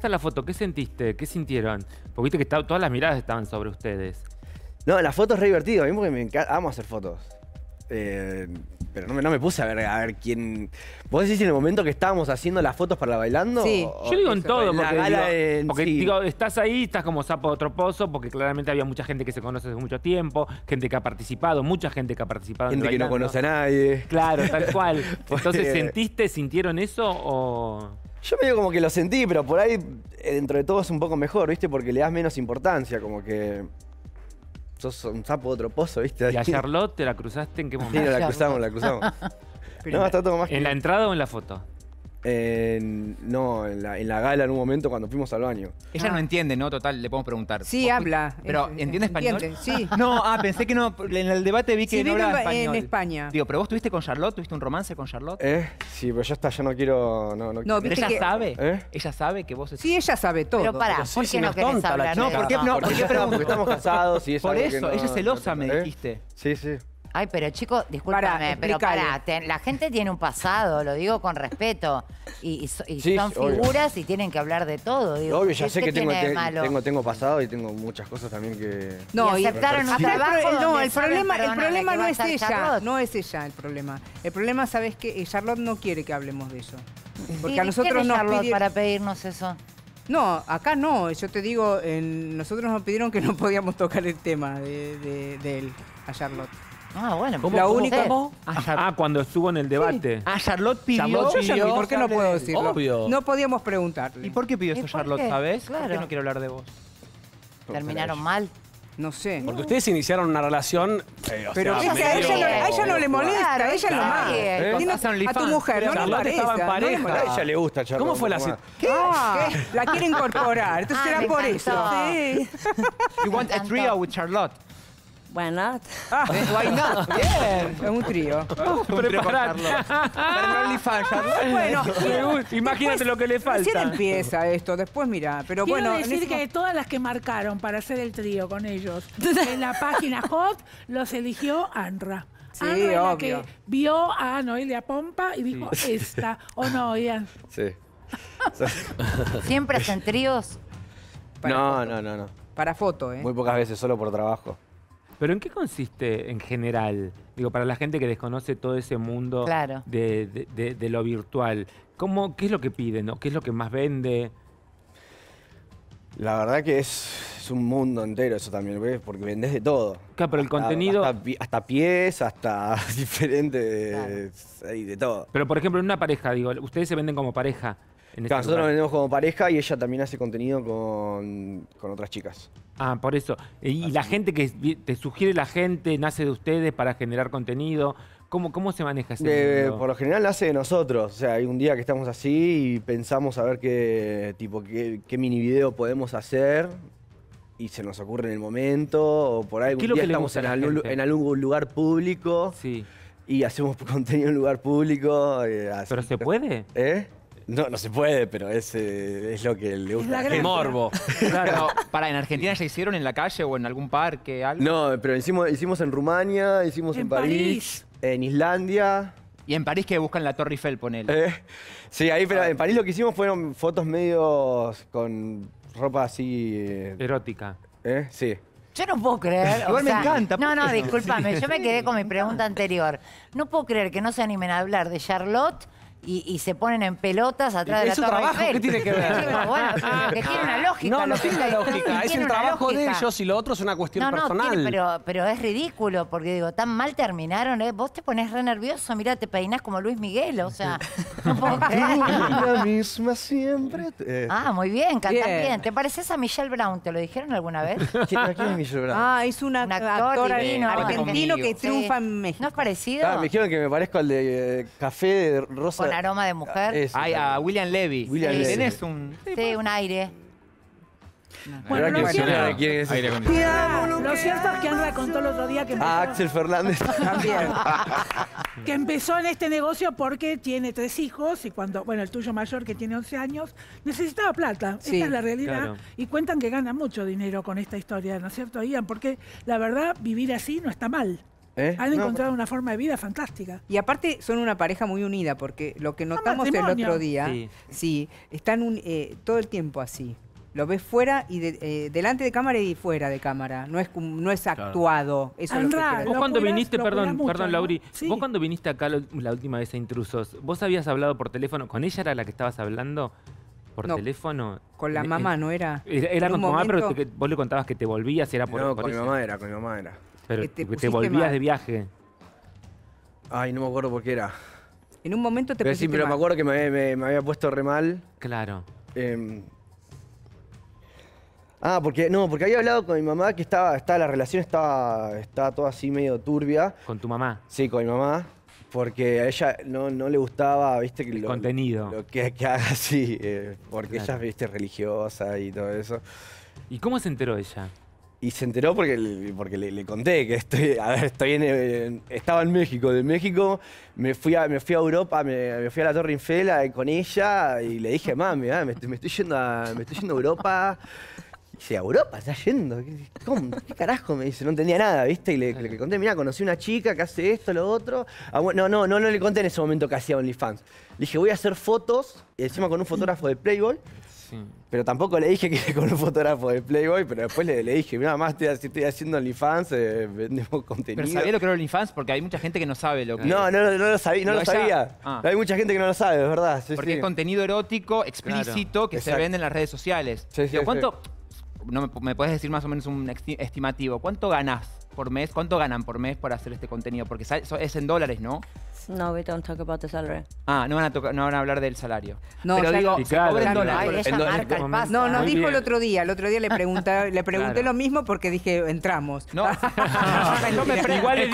está la foto, ¿qué sentiste? ¿Qué sintieron? Porque viste que todas las miradas estaban sobre ustedes. No, la foto es re divertido. A mí me encanta, hacer fotos. Eh, pero no me, puse a ver, quién. ¿Vos decís en el momento que estábamos haciendo las fotos para la bailando? Sí. Yo digo en todo, porque, digo, estás ahí, estás como sapo de otro pozo, porque claramente había mucha gente que se conoce desde mucho tiempo, gente que ha participado, mucha gente que ha participado. Gente que no conoce a nadie. Claro, tal cual. Entonces, ¿sentiste, sintieron eso o.? Yo medio como que lo sentí, pero por ahí eh, dentro de todo es un poco mejor, ¿viste? Porque le das menos importancia, como que sos un sapo de otro pozo, ¿viste? ¿Y a Charlotte te la cruzaste en qué momento? Sí, la cruzamos, la cruzamos. no, está todo más En la entrada o en la foto. En, no, en la, en la, gala en un momento cuando fuimos al baño. Ella no ah. entiende, ¿no? Total, le podemos preguntar. Sí, habla. ¿Pero eh, entiende español? sí. No, ah, pensé que no. En el debate vi que no habla español. en España. Digo, ¿pero vos tuviste con Charlotte? ¿Tuviste un romance con Charlotte? Eh, sí, pero ya está, ya no quiero... No, no, ¿pero ella sabe. ¿Eh? ¿Ella sabe que vos... Sí, ella sabe todo. Pero pará, ¿por qué no querés hablar No, ¿por no? Porque, estamos casados y es Por eso, ella es celosa, me dijiste. ¿Eh? Sí, sí. Ay, pero chicos, discúlpame, pero pará, la gente tiene un pasado, lo digo con respeto. Y, son figuras y tienen que hablar de todo. Obvio, ya este sé que tengo, pasado y tengo muchas cosas también que... No, aceptaron un no, el problema, no es ella, no es ella el problema. El problema, sabes que eh, Charlotte no quiere que hablemos de eso. Porque a nosotros no. Charlotte para pedirnos eso. No, acá no, yo te digo, nosotros nos pidieron que no podíamos tocar el tema de, de él, a Charlotte. Ah, bueno. ¿Cómo, la única. Ah, ah, cuando estuvo en el debate. Ah, Charlotte pidió. ¿Por qué no puedo decirlo? No podíamos preguntarle. ¿Y por qué pidió eso Charlotte, sabes? Claro. ¿Por no quiero hablar de vos? ¿Terminaron mal? No sé. Porque ustedes iniciaron una relación. Eh, pero ella, a ella no le molesta, a ella lo más. A tu mujer, no le Estaba en pareja. a ella le gusta, Charlotte. ¿Cómo fue la situación? Ah. ¿Qué? La quiere incorporar. Entonces ah, era por eso. Sí. You want a trio with Charlotte. Why not? Ah, why not? Es un trío. Prepararlo. Bueno, imagínate lo que le falta. Recién empieza esto, después mira. Pero quiero bueno, decir que todas las que marcaron para hacer el trío con ellos en la página Hot los eligió Anra. Sí, Anra obvio. La que vio a Noelia Pompa y dijo esta. ¿O no, Ian? Sí. ¿Siempre hacen tríos? no, no, no, no. Para foto, ¿eh? Muy pocas veces, solo por trabajo. Pero ¿en qué consiste en general? Digo, para la gente que desconoce todo ese mundo de, lo virtual, ¿cómo, ¿qué es lo que piden? ¿Qué es lo que más vende? La verdad que es, un mundo entero eso también, ¿ves? porque vendes de todo. Claro, pero el contenido... Hasta, pies, hasta diferentes... Claro. De todo. Pero por ejemplo, en una pareja, digo, ustedes se venden como pareja. Este nosotros nos como pareja y ella también hace contenido con, otras chicas. Ah, por eso. Y, la gente que te sugiere la gente, nace de ustedes para generar contenido. ¿Cómo, ¿Cómo, se maneja ese Por lo general nace de nosotros. O sea, hay un día que estamos así y pensamos a ver qué, tipo, qué, mini video podemos hacer y se nos ocurre en el momento o por algún día estamos en algún, en algún, lugar público sí. y hacemos contenido en un lugar público. Eh, ¿Pero se puede? ¿Eh? No, no se puede, pero es, eh, es lo que le gusta. Es morbo. claro. Para, ¿en Argentina se hicieron en la calle o en algún parque? No, pero hicimos, hicimos en Rumania, hicimos en, en París, en Islandia. Y en París que buscan la Torre Eiffel, ponele. Eh, sí, ahí, pero en París lo que hicimos fueron fotos medio con ropa así. Eh, Erótica. ¿Eh? Sí. Yo no puedo creer. Igual o me encanta. No, no, pues. discúlpame. Yo me quedé con mi pregunta anterior. No puedo creer que no se animen a hablar de Charlotte y, se ponen en pelotas atrás de la Es su trabajo, ¿qué tiene que ver? bueno, ah. que tiene una lógica. No, no tiene una lógica. Es el trabajo de ellos y lo otro es una cuestión No, no, personal. pero, es ridículo, porque digo, tan mal terminaron, ¿eh? Vos te pones re nervioso, mira, te peinás como Luis Miguel, o sea, no puedo La misma siempre. Eh. Ah, muy bien, cantas Bien. ¿Te pareces a Michelle Brown? ¿Te lo dijeron alguna vez? ¿quién, es Michelle Brown? Ah, es una Un actor argentino que triunfa en México. ¿No es parecido? Ah, me dijeron que me parezco al de eh, Café de Rosa aroma de mujer. Ah, a William Levy. William eh, Levy. Tenés un... Sí, un aire. Bueno, lo, cierto, quién es ah, lo cierto es que Andra contó el otro día que empezó, a Axel Fernández también. que empezó en este negocio porque tiene tres hijos y cuando, bueno, el tuyo mayor que tiene 11 años, necesitaba plata. Esta es la realidad. Y cuentan que gana mucho dinero con esta historia, ¿no es cierto, Ian? Porque la verdad, vivir así no está mal. ¿Eh? Han encontrado una forma de vida fantástica. Y aparte son una pareja muy unida, porque lo que ah, notamos el otro día, sí, están eh, todo el tiempo así. Lo ves fuera y eh, delante de cámara y fuera de cámara. No es no es actuado. Eso es lo vos cuando viniste, perdón, perdón, Lauri, vos cuando viniste acá la última vez a Intrusos, vos habías hablado por teléfono, con ella era la que estabas hablando por teléfono. Con la mamá, ¿no era? Era, con tu mamá, pero vos le contabas que te volvías era por No, con mi mamá con mi mamá era. Pero te, volvías de viaje. Ay, no me acuerdo por qué era. En un momento te pero sí, pero me acuerdo que me, había, puesto re mal. Claro. Em, ah, porque no, porque había hablado con mi mamá que estaba, la relación estaba, está toda así medio turbia. ¿Con tu mamá? Sí, con mi mamá. Porque a ella no, le gustaba, viste, que lo, Lo que, haga así, eh, porque ella, viste, religiosa y todo eso. ¿Y cómo se enteró ella? Y se enteró porque, le, porque le, conté que estoy, a ver, estoy en, estaba en México. De México me fui a, me fui a Europa, me, fui a la Torre Infela con ella y le dije, mami, ah, me, estoy yendo a, me estoy yendo a Europa. Y dice, ¿a Europa estás yendo? cómo, ¿Qué, carajo? Me dice, no entendía nada, ¿viste? Y le, conté, mira, conocí una chica que hace esto, lo otro. Ah, no, no, no le conté en ese momento que hacía OnlyFans. Le dije, voy a hacer fotos, encima con un fotógrafo de Playboy. Pero tampoco le dije que era con un fotógrafo de Playboy, pero después le, dije, nada más estoy, estoy haciendo OnlyFans, eh, vendemos contenido. Pero sabía lo que era OnlyFans porque hay mucha gente que no sabe lo que No, no, no, lo sabía, no, ah. Hay mucha gente que no lo sabe, es verdad. porque es contenido erótico, explícito, que se vende en las redes sociales. ¿Cuánto, no, me, me puedes decir más o menos un estimativo, cuánto ganás por mes, cuánto ganan por mes por hacer este contenido? Porque es en dólares, ¿no? No, we don't talk about the salary. Ah, no van a, tocar, no van a hablar del salario. No, Pero o sea, digo, sí, claro, cobra en claro, dólares. Ella en marca el este paso. No, Muy dijo bien. el otro día. El otro día le pregunté, le pregunté claro. lo mismo porque dije, entramos. No, no, no, no me igual